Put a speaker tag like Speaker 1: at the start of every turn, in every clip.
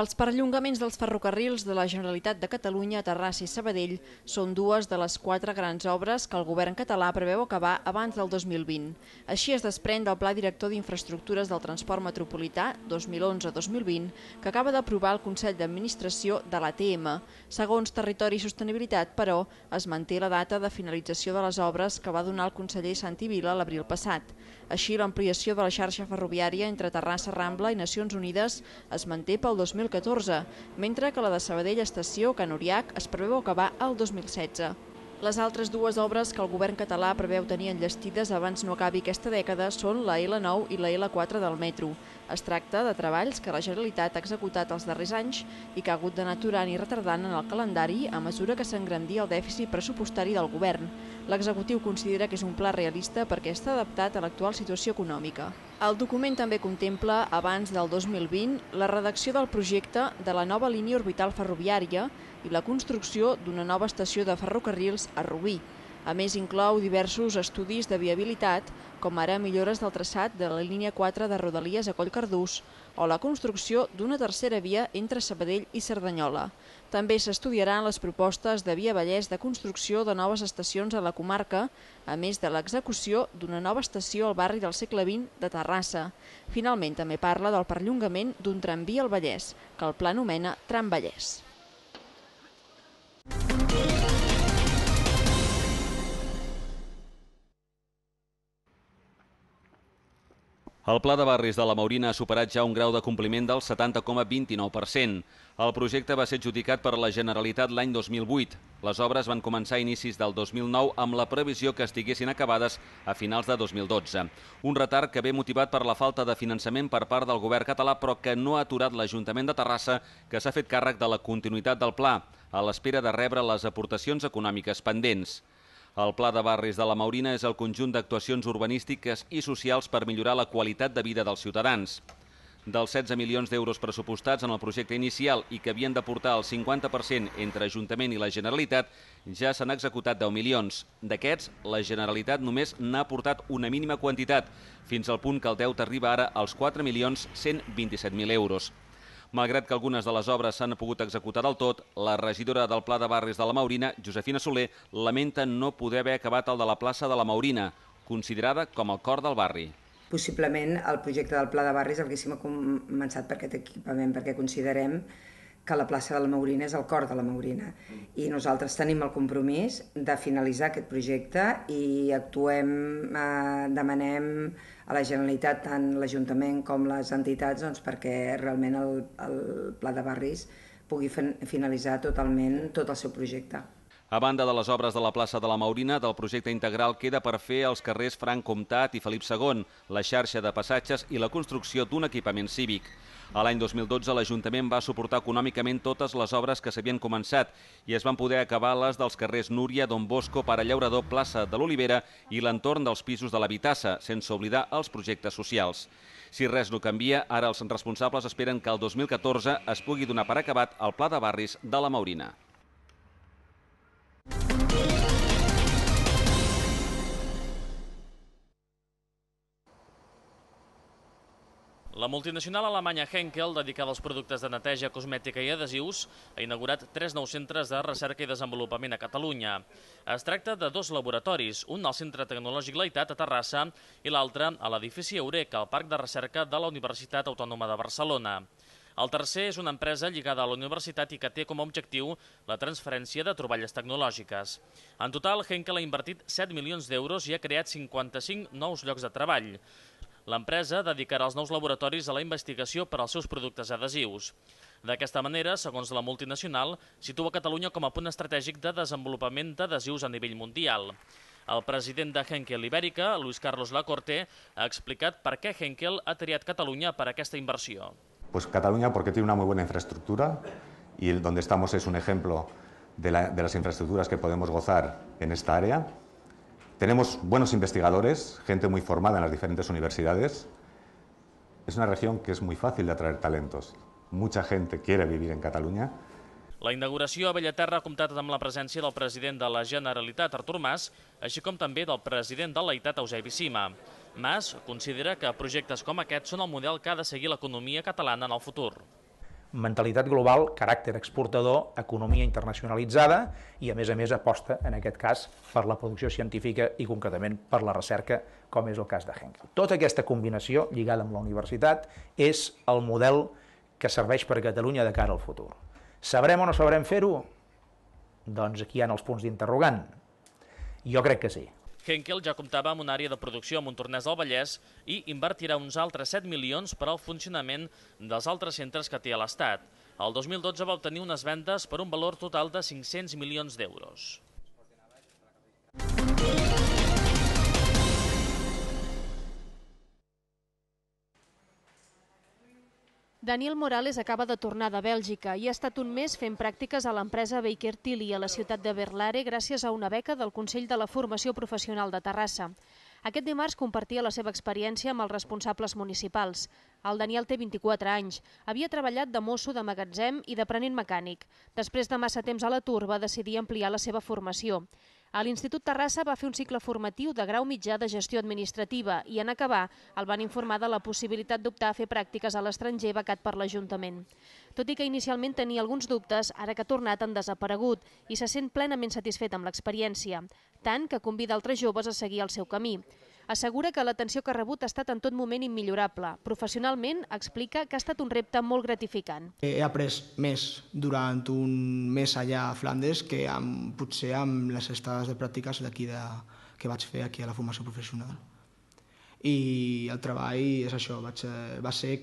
Speaker 1: Els perllongaments dels ferrocarrils de la Generalitat de Catalunya a Terrassa i Sabadell són dues de les quatre grans obres que el govern català preveu acabar abans del 2020. Així es desprèn del Pla Director d'Infraestructures del Transport Metropolità 2011-2020 que acaba d'aprovar el Consell d'Administració de l'ATM. Segons Territori i Sostenibilitat, però, es manté la data de finalització de les obres que va donar el conseller Santi Vila l'abril passat. Així, l'ampliació de la xarxa ferroviària entre Terrassa, Rambla i Nacions Unides es manté pel 2020 2014, mentre que la de Sabadell Estació Can Uriac es preveu acabar el 2016. Les altres dues obres que el govern català preveu tenir enllestides abans no acabi aquesta dècada són la L9 i la L4 del metro. Es tracta de treballs que la Generalitat ha executat els darrers anys i que ha hagut d'anar aturant i retardant en el calendari a mesura que s'engrandia el dèficit pressupostari del govern. L'executiu considera que és un pla realista perquè està adaptat a l'actual situació econòmica. El document també contempla, abans del 2020, la redacció del projecte de la nova línia orbital ferroviària i la construcció d'una nova estació de ferrocarrils a Rubí. A més, inclou diversos estudis de viabilitat com ara millores del traçat de la línia 4 de Rodalies a Collcardús o la construcció d'una tercera via entre Sabadell i Cerdanyola. També s'estudiaran les propostes de Via Vallès de construcció de noves estacions a la comarca, a més de l'execució d'una nova estació al barri del segle XX de Terrassa. Finalment, també parla del perllongament d'un tramvia al Vallès, que el pla anomena Tram Vallès.
Speaker 2: El pla de barris de la Maurina ha superat ja un grau de compliment del 70,29%. El projecte va ser adjudicat per la Generalitat l'any 2008. Les obres van començar a inicis del 2009 amb la previsió que estiguessin acabades a finals de 2012. Un retard que ve motivat per la falta de finançament per part del govern català, però que no ha aturat l'Ajuntament de Terrassa, que s'ha fet càrrec de la continuïtat del pla, a l'espera de rebre les aportacions econòmiques pendents. El Pla de Barris de la Maurina és el conjunt d'actuacions urbanístiques i socials per millorar la qualitat de vida dels ciutadans. Dels 16 milions d'euros pressupostats en el projecte inicial i que havien de portar el 50% entre Ajuntament i la Generalitat, ja s'han executat 10 milions. D'aquests, la Generalitat només n'ha aportat una mínima quantitat, fins al punt que el deute arriba ara als 4.127.000 euros. Malgrat que algunes de les obres s'han pogut executar del tot, la regidora del Pla de Barris de la Maurina, Josefina Soler, lamenta no poder haver acabat el de la plaça de la Maurina, considerada com el cor del barri
Speaker 3: possiblement el projecte del Pla de Barris el haguéssim començat per aquest equipament, perquè considerem que la plaça de la Maurina és el cor de la Maurina. I nosaltres tenim el compromís de finalitzar aquest projecte i actuem, eh, demanem a la Generalitat, tant l'Ajuntament com les entitats, doncs, perquè realment el, el Pla de Barris pugui finalitzar totalment tot el seu projecte.
Speaker 2: A banda de les obres de la plaça de la Maurina, del projecte integral queda per fer els carrers Franc Comtat i Felip II, la xarxa de passatges i la construcció d'un equipament cívic. A l'any 2012 l'Ajuntament va suportar econòmicament totes les obres que s'havien començat i es van poder acabar les dels carrers Núria, Don Bosco, Pare Llaurador, Plaça de l'Olivera i l'entorn dels pisos de la Vitassa, sense oblidar els projectes socials. Si res no canvia, ara els responsables esperen que el 2014 es pugui donar per acabat el Pla de Barris de la Maurina.
Speaker 4: La multinacional alemanya Henkel, dedicada als productes de neteja, cosmètica i adhesius, ha inaugurat tres nous centres de recerca i desenvolupament a Catalunya. Es tracta de dos laboratoris, un al Centre Tecnològic Laitat a Terrassa i l'altre a l'edifici Eureka, al Parc de Recerca de la Universitat Autònoma de Barcelona. El tercer és una empresa lligada a la universitat i que té com a objectiu la transferència de troballes tecnològiques. En total, Henkel ha invertit 7 milions d'euros i ha creat 55 nous llocs de treball. L'empresa dedicarà els nous laboratoris a la investigació per als seus productes adhesius. D'aquesta manera, segons la multinacional, situa Catalunya com a punt estratègic de desenvolupament d'adhesius a nivell mundial. El president de Henkel Ibèrica, Luis Carlos Lacorte, ha explicat per què Henkel ha triat Catalunya per aquesta inversió.
Speaker 5: Pues Catalunya perquè té una molt bona infraestructura i on estem és es un exemple de, la, de les infraestructures que podem gozar en aquesta àrea. Tenemos buenos investigadores, gente muy formada en las diferentes universidades. Es una región que es muy fácil de atraer talentos. Mucha gente quiere vivir en
Speaker 2: Cataluña.
Speaker 4: La inauguració a Bellaterra ha comptat amb la presència del president de la Generalitat, Artur Mas, així com també del president de ITAT, Eusebi Sima. Mas considera que projectes com aquest són el model que ha de seguir l'economia catalana en el futur
Speaker 3: mentalitat global, caràcter exportador, economia internacionalitzada i, a més a més, aposta, en aquest cas, per la producció científica i, concretament, per la recerca, com és el cas de Henkel. Tota aquesta combinació, lligada amb la universitat, és el model que serveix per Catalunya de cara al futur. Sabrem o no sabrem fer-ho? Doncs aquí hi ha els punts d'interrogant. Jo crec que sí.
Speaker 4: Henkel ja comptava amb una àrea de producció a Montornès del Vallès i invertirà uns altres 7 milions per al funcionament dels altres centres que té a l'Estat. El 2012 va obtenir unes vendes per un valor total de 500 milions d'euros.
Speaker 6: Daniel Morales acaba de tornar de Bèlgica i ha estat un mes fent pràctiques a l'empresa Baker Tilly a la ciutat de Berlare gràcies a una beca del Consell de la Formació Professional de Terrassa. Aquest dimarts compartia la seva experiència amb els responsables municipals. El Daniel té 24 anys, havia treballat de mosso de magatzem i d'aprenent mecànic. Després de massa temps a l'atur va decidir ampliar la seva formació. A l'Institut Terrassa va fer un cicle formatiu de grau mitjà de gestió administrativa i en acabar el van informar de la possibilitat d'optar a fer pràctiques a l'estranger vacat per l'Ajuntament. Tot i que inicialment tenia alguns dubtes, ara que ha tornat han desaparegut i se sent plenament satisfet amb l'experiència, tant que convida altres joves a seguir el seu camí. Assegura que l'atenció que ha rebut ha estat en tot moment immillorable. Professionalment, explica que ha estat un repte molt gratificant.
Speaker 3: He après més durant un mes allà a Flandes que amb, potser amb les estades de pràctiques d'aquí de, que vaig fer aquí a la formació professional. I el treball és això, vaig, va ser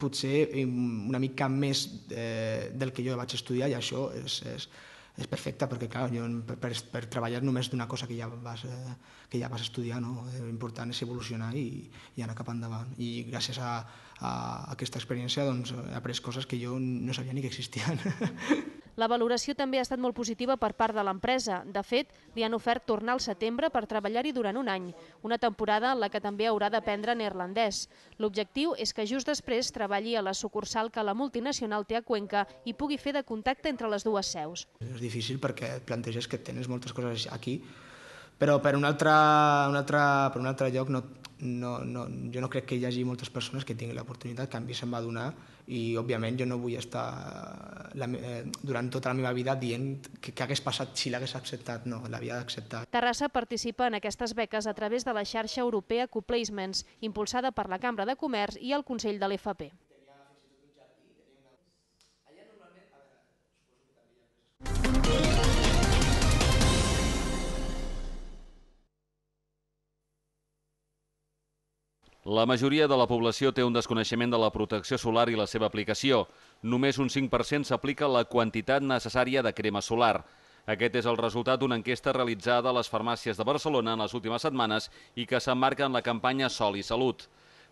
Speaker 3: potser una mica més eh, del que jo vaig estudiar i això és, és, és perfecta perquè clar, jo, per, per treballar només d'una cosa que ja vas, eh, que ja vas estudiar, no? Eh, l'important és evolucionar i, i anar cap endavant. I gràcies a, a aquesta experiència doncs, he après coses que jo no sabia ni que existien.
Speaker 6: La valoració també ha estat molt positiva per part de l'empresa. De fet, li han ofert tornar al setembre per treballar-hi durant un any, una temporada en la que també haurà d'aprendre neerlandès. L'objectiu és que just després treballi a la sucursal que la multinacional té a Cuenca i pugui fer de contacte entre les dues seus.
Speaker 3: És difícil perquè et planteges que tens moltes coses aquí, però per un altre, un altre, per un altre lloc no, no, no, jo no crec que hi hagi moltes persones que tinguin l'oportunitat que a mi se'm va donar i, òbviament, jo no vull estar la, eh, durant tota la meva vida dient que, que hagués passat si l'hagués acceptat. No, l'havia d'acceptar.
Speaker 6: Terrassa participa en aquestes beques a través de la xarxa europea Coplacements, impulsada per la Cambra de Comerç i el Consell de l'FP.
Speaker 2: La majoria de la població té un desconeixement de la protecció solar i la seva aplicació. Només un 5% s'aplica la quantitat necessària de crema solar. Aquest és el resultat d'una enquesta realitzada a les farmàcies de Barcelona en les últimes setmanes i que s'emmarca en la campanya Sol i Salut.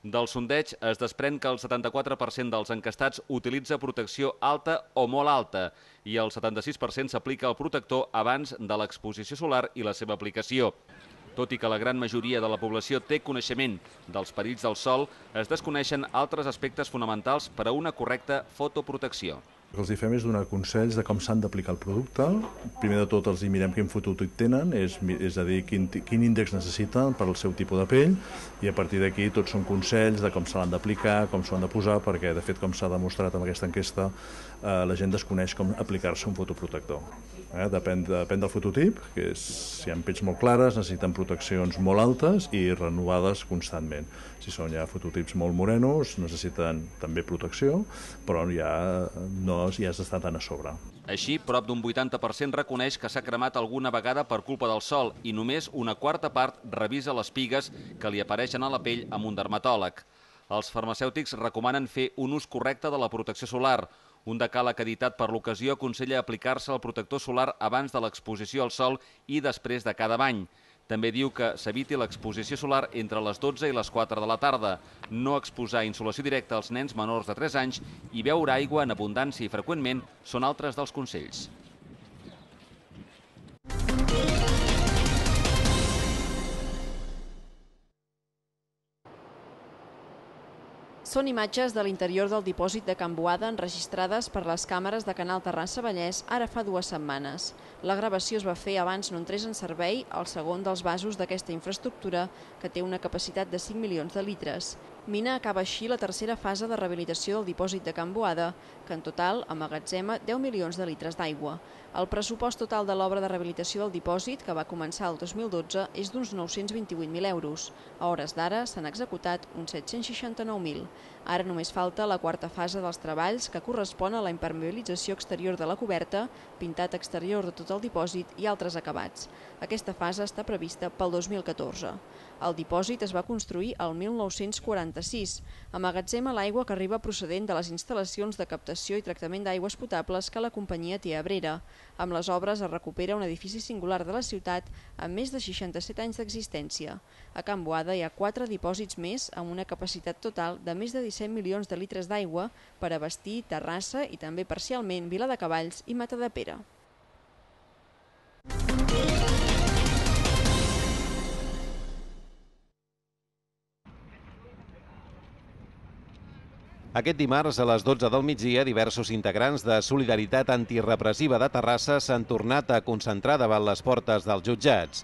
Speaker 2: Del sondeig es desprèn que el 74% dels encastats utilitza protecció alta o molt alta i el 76% s'aplica el protector abans de l'exposició solar i la seva aplicació. Tot i que la gran majoria de la població té coneixement dels perills del sol, es desconeixen altres aspectes fonamentals per a una correcta fotoprotecció.
Speaker 7: El que els hi fem
Speaker 8: és donar consells de com s'han d'aplicar el producte. Primer de tot els hi mirem quin fototip tenen, és, és a dir, quin, quin índex necessiten per al seu tipus de pell, i a partir d'aquí tots són consells de com se l'han d'aplicar, com s'ho han de posar, perquè de fet com s'ha demostrat amb aquesta enquesta eh, la gent desconeix com aplicar-se un fotoprotector. Eh? Depèn, depèn del fototip, que és, si han pells molt clares necessiten proteccions molt altes i renovades constantment. Si són ja fototips molt morenos necessiten també protecció, però ja no llavors ja has estat tan a sobre.
Speaker 2: Així, prop d'un 80% reconeix que s'ha cremat alguna vegada per culpa del sol i només una quarta part revisa les pigues que li apareixen a la pell amb un dermatòleg. Els farmacèutics recomanen fer un ús correcte de la protecció solar. Un decàleg editat per l'ocasió aconsella aplicar-se el protector solar abans de l'exposició al sol i després de cada bany. També diu que s'eviti l'exposició solar entre les 12 i les 4 de la tarda, no exposar insolació directa als nens menors de 3 anys i beure aigua en abundància i freqüentment són altres dels consells.
Speaker 1: Són imatges de l'interior del dipòsit de Can Boada enregistrades per les càmeres de Canal Terrassa Vallès ara fa dues setmanes. La gravació es va fer abans no entrés en servei el segon dels vasos d'aquesta infraestructura, que té una capacitat de 5 milions de litres. Mina acaba així la tercera fase de rehabilitació del dipòsit de Can Boada, que en total amagatzema 10 milions de litres d'aigua. El pressupost total de l'obra de rehabilitació del dipòsit, que va començar el 2012, és d'uns 928.000 euros. A hores d'ara s'han executat uns 769.000. Ara només falta la quarta fase dels treballs que correspon a la impermeabilització exterior de la coberta, pintat exterior de tot el dipòsit i altres acabats. Aquesta fase està prevista pel 2014. El dipòsit es va construir el 1946. a l'aigua que arriba procedent de les instal·lacions de captació i tractament d'aigües potables que la companyia té a Brera. Amb les obres es recupera un edifici singular de la ciutat amb més de 67 anys d'existència. A Can Boada hi ha quatre dipòsits més amb una capacitat total de més de 100 milions de litres d'aigua per abastir Terrassa i també parcialment Vila de Cavalls i Mata de Pere.
Speaker 5: Aquest dimarts, a les 12 del migdia, diversos integrants de Solidaritat Antirrepressiva de Terrassa s'han tornat a concentrar davant les portes dels jutjats.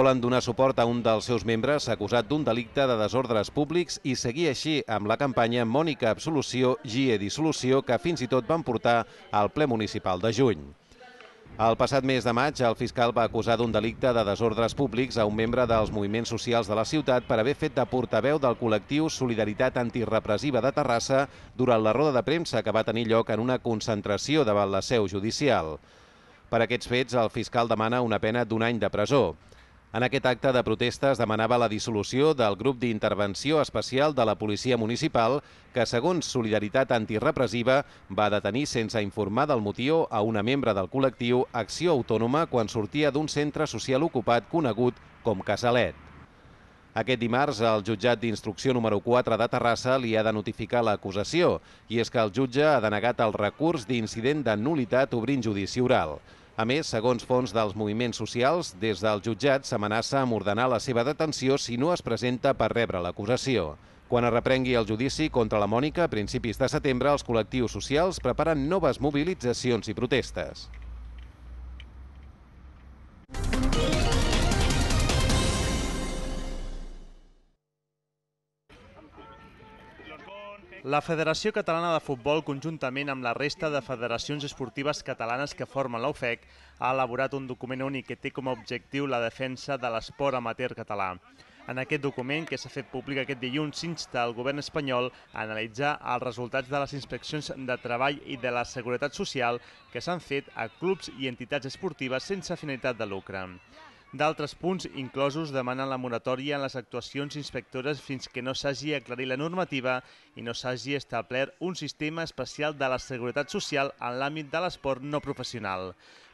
Speaker 5: Volen donar suport a un dels seus membres acusat d'un delicte de desordres públics i seguir així amb la campanya Mònica Absolució, GIE Dissolució, que fins i tot van portar al ple municipal de juny. El passat mes de maig, el fiscal va acusar d'un delicte de desordres públics a un membre dels moviments socials de la ciutat per haver fet de portaveu del col·lectiu Solidaritat Antirrepressiva de Terrassa durant la roda de premsa que va tenir lloc en una concentració davant la seu judicial. Per aquests fets, el fiscal demana una pena d'un any de presó. En aquest acte de protesta es demanava la dissolució del grup d'intervenció especial de la Policia Municipal que, segons Solidaritat Antirepressiva, va detenir sense informar del motiu a una membre del col·lectiu Acció Autònoma quan sortia d'un centre social ocupat conegut com Casalet. Aquest dimarts, el jutjat d'instrucció número 4 de Terrassa li ha de notificar l'acusació, i és que el jutge ha denegat el recurs d'incident de nulitat obrint judici oral. A més, segons fons dels moviments socials, des del jutjat s'amenaça a ordenar la seva detenció si no es presenta per rebre l'acusació. Quan es reprengui el judici contra la Mònica, a principis de setembre, els col·lectius socials preparen noves mobilitzacions i protestes.
Speaker 8: La Federació Catalana de Futbol, conjuntament amb la resta de federacions esportives catalanes que formen l'OFEC, ha elaborat un document únic que té com a objectiu la defensa de l'esport amateur català. En aquest document, que s'ha fet públic aquest dilluns, s'insta al govern espanyol a analitzar els resultats de les inspeccions de treball i de la seguretat social que s'han fet a clubs i entitats esportives sense finalitat de lucre. D'altres punts inclosos demanen la moratòria en les actuacions inspectores fins que no s'hagi aclarit la normativa i no s'hagi establert un sistema especial de la seguretat social en l'àmbit de l'esport no professional.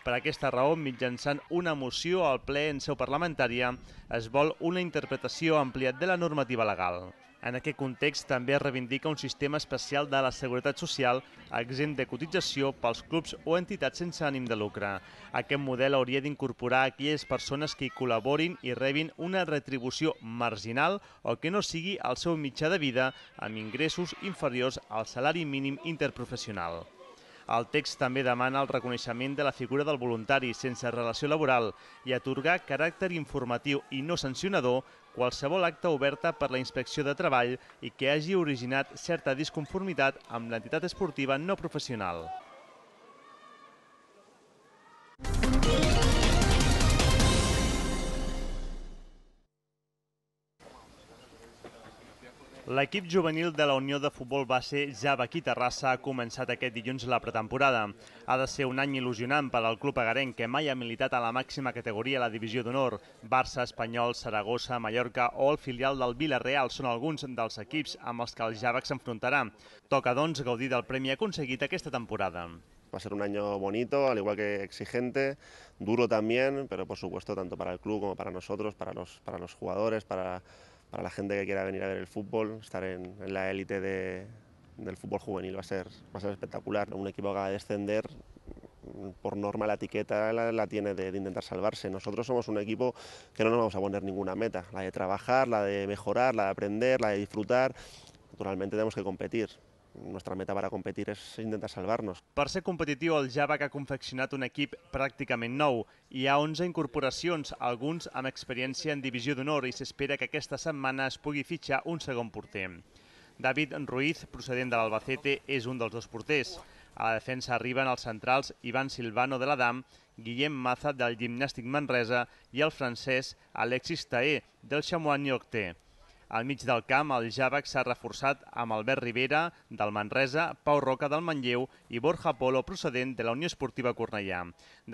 Speaker 8: Per aquesta raó, mitjançant una moció al ple en seu parlamentària, es vol una interpretació ampliat de la normativa legal. En aquest context també es reivindica un sistema especial de la seguretat social exempt de cotització pels clubs o entitats sense ànim de lucre. Aquest model hauria d'incorporar aquelles persones que hi col·laborin i rebin una retribució marginal o que no sigui el seu mitjà de vida amb ingressos inferiors al salari mínim interprofessional. El text també demana el reconeixement de la figura del voluntari sense relació laboral i atorgar caràcter informatiu i no sancionador qualsevol acta oberta per la inspecció de treball i que hagi originat certa disconformitat amb l'entitat esportiva no professional. L'equip juvenil de la Unió de Futbol Base Javaquí Terrassa ha començat aquest dilluns la pretemporada. Ha de ser un any il·lusionant per al club agarenc que mai ha militat a la màxima categoria a la divisió d'honor. Barça, Espanyol, Saragossa, Mallorca o el filial del Villarreal són alguns dels equips amb els que el Javac s'enfrontarà. Toca, doncs, gaudir del premi aconseguit aquesta temporada. Va ser un any bonito, al igual que exigente, duro también, pero por supuesto tanto para el club como para nosotros, para los, para los jugadores, para para la gente que quiera venir a ver el fútbol, estar en, la élite del fútbol juvenil va a ser, va espectacular. Un equipo que va a descender, por norma la etiqueta la, tiene de, intentar salvarse. Nosotros somos un equipo que no nos vamos a poner ninguna meta, la de trabajar, la de mejorar, la de aprender, la de disfrutar. Naturalmente tenemos que competir, nuestra meta para competir es intentar salvarnos. Per ser competitiu, el que ha confeccionat un equip pràcticament nou. Hi ha 11 incorporacions, alguns amb experiència en divisió d'honor i s'espera que aquesta setmana es pugui fitxar un segon porter. David Ruiz, procedent de l'Albacete, és un dels dos porters. A la defensa arriben els centrals Ivan Silvano de la Dam, Guillem Maza del Gimnàstic Manresa i el francès Alexis Taé del Chamois Niocté. Al mig del camp, el Javac s'ha reforçat amb Albert Rivera, del Manresa, Pau Roca, del Manlleu i Borja Polo, procedent de la Unió Esportiva Cornellà.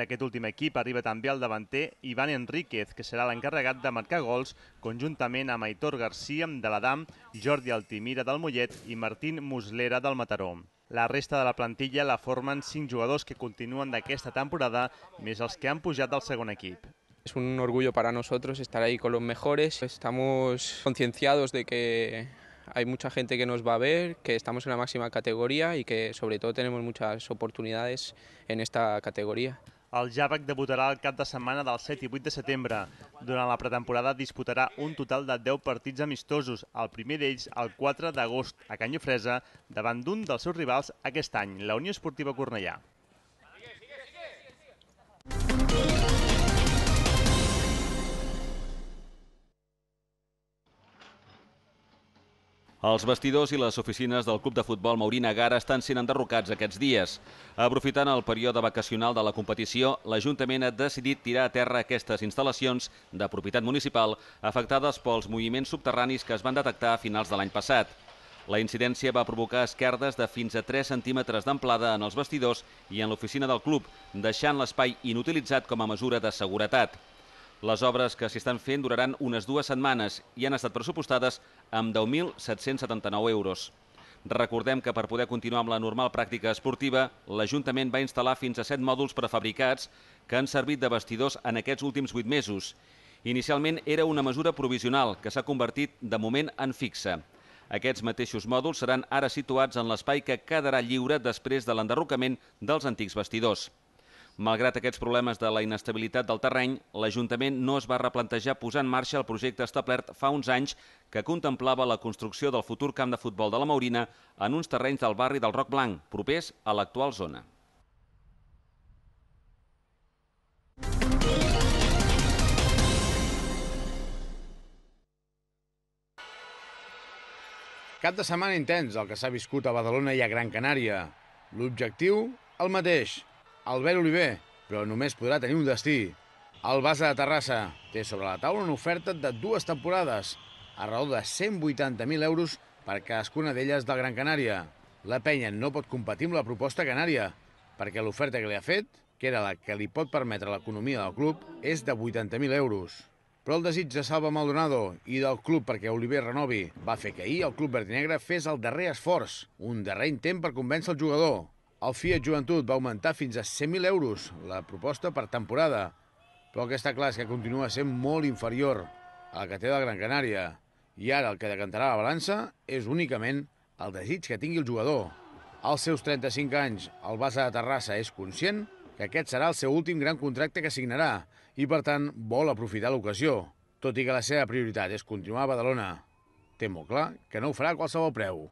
Speaker 8: D'aquest últim equip arriba també al davanter Ivan Enríquez, que serà l'encarregat de marcar gols conjuntament amb Aitor García, de l'Adam, Jordi Altimira del Mollet i Martín Muslera del Mataró. La resta de la plantilla la formen cinc jugadors que continuen d'aquesta temporada, més els que han pujat del segon equip.
Speaker 3: Es un orgullo para nosotros estar ahí con los mejores. Estamos concienciados de que hay mucha gente que nos va a ver, que estamos en la máxima categoría y que sobre todo tenemos muchas oportunidades
Speaker 8: en esta categoría. El Javac debutarà el cap de setmana del 7 i 8 de setembre. Durant la pretemporada disputarà un total de 10 partits amistosos, el primer d'ells el 4 d'agost a Canyofresa, davant d'un dels seus rivals aquest any, la Unió Esportiva Cornellà.
Speaker 2: Els vestidors i les oficines del Club de Futbol Maurina Gara estan sent enderrocats aquests dies. Aprofitant el període vacacional de la competició, l'Ajuntament ha decidit tirar a terra aquestes instal·lacions de propietat municipal afectades pels moviments subterranis que es van detectar a finals de l'any passat. La incidència va provocar esquerdes de fins a 3 centímetres d'amplada en els vestidors i en l'oficina del club, deixant l'espai inutilitzat com a mesura de seguretat. Les obres que s'hi estan fent duraran unes dues setmanes i han estat pressupostades amb 10.779 euros. Recordem que per poder continuar amb la normal pràctica esportiva, l'Ajuntament va instal·lar fins a 7 mòduls prefabricats que han servit de vestidors en aquests últims 8 mesos. Inicialment era una mesura provisional que s'ha convertit de moment en fixa. Aquests mateixos mòduls seran ara situats en l'espai que quedarà lliure després de l'enderrocament dels antics vestidors. Malgrat aquests problemes de la inestabilitat del terreny, l'Ajuntament no es va replantejar posar en marxa el projecte establert fa uns anys que contemplava la construcció del futur camp de futbol de la Maurina en uns terrenys del barri del Roc Blanc, propers a l'actual zona.
Speaker 7: Cap de setmana intens el que s'ha viscut a Badalona i a Gran Canària. L'objectiu, el mateix, Albert Oliver, però només podrà tenir un destí. El Basa de Terrassa té sobre la taula una oferta de dues temporades, a raó de 180.000 euros per cadascuna d'elles del Gran Canària. La penya no pot competir amb la proposta canària, perquè l'oferta que li ha fet, que era la que li pot permetre l'economia del club, és de 80.000 euros. Però el desig de Salva Maldonado i del club perquè Oliver renovi va fer que ahir el club verdinegre fes el darrer esforç, un darrer intent per convèncer el jugador. El Fiat Joventut va augmentar fins a 100.000 euros la proposta per temporada, però aquesta classe està clar que continua sent molt inferior a la que té la Gran Canària. I ara el que decantarà la balança és únicament el desig que tingui el jugador. Als seus 35 anys, el Basa de Terrassa és conscient que aquest serà el seu últim gran contracte que signarà i, per tant, vol aprofitar l'ocasió, tot i que la seva prioritat és continuar a Badalona. Té molt clar que no ho farà a qualsevol preu.